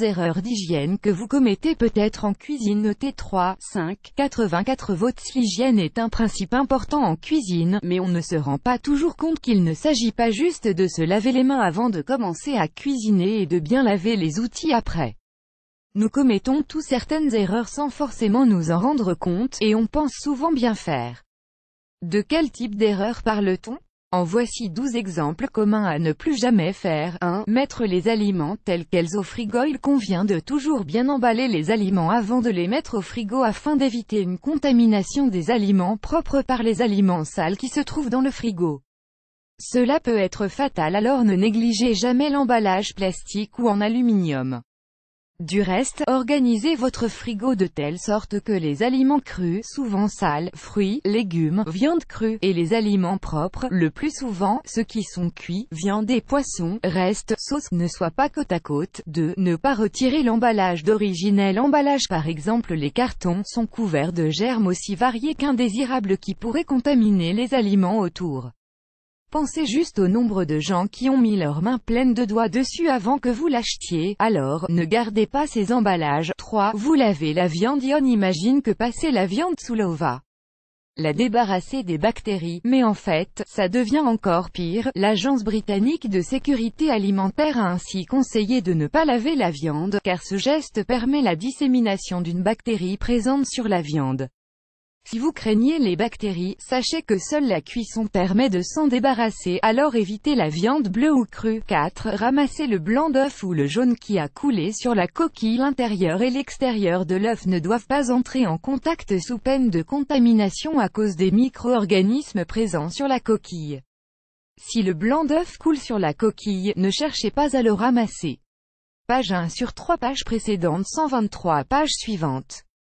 erreurs d'hygiène que vous commettez peut-être en cuisine notez 3, 5, 84 votes L'hygiène est un principe important en cuisine, mais on ne se rend pas toujours compte qu'il ne s'agit pas juste de se laver les mains avant de commencer à cuisiner et de bien laver les outils après. Nous commettons tous certaines erreurs sans forcément nous en rendre compte, et on pense souvent bien faire. De quel type d'erreur parle-t-on en voici 12 exemples communs à ne plus jamais faire. 1. Mettre les aliments tels quels au frigo Il convient de toujours bien emballer les aliments avant de les mettre au frigo afin d'éviter une contamination des aliments propres par les aliments sales qui se trouvent dans le frigo. Cela peut être fatal alors ne négligez jamais l'emballage plastique ou en aluminium. Du reste, organisez votre frigo de telle sorte que les aliments crus, souvent sales, fruits, légumes, viande crue, et les aliments propres, le plus souvent, ceux qui sont cuits, viande et poisson, restent, sauce, ne soient pas côte à côte. 2. Ne pas retirer l'emballage d'originel emballage par exemple les cartons sont couverts de germes aussi variés qu'indésirables qui pourraient contaminer les aliments autour. Pensez juste au nombre de gens qui ont mis leurs mains pleines de doigts dessus avant que vous l'achetiez, alors, ne gardez pas ces emballages. 3. Vous lavez la viande On imagine que passer la viande sous l'eau va la débarrasser des bactéries, mais en fait, ça devient encore pire, l'Agence britannique de sécurité alimentaire a ainsi conseillé de ne pas laver la viande, car ce geste permet la dissémination d'une bactérie présente sur la viande. Si vous craignez les bactéries, sachez que seule la cuisson permet de s'en débarrasser, alors évitez la viande bleue ou crue. 4. Ramassez le blanc d'œuf ou le jaune qui a coulé sur la coquille. L'intérieur et l'extérieur de l'œuf ne doivent pas entrer en contact sous peine de contamination à cause des micro-organismes présents sur la coquille. Si le blanc d'œuf coule sur la coquille, ne cherchez pas à le ramasser. Page 1 sur 3 pages précédentes 123 pages suivantes.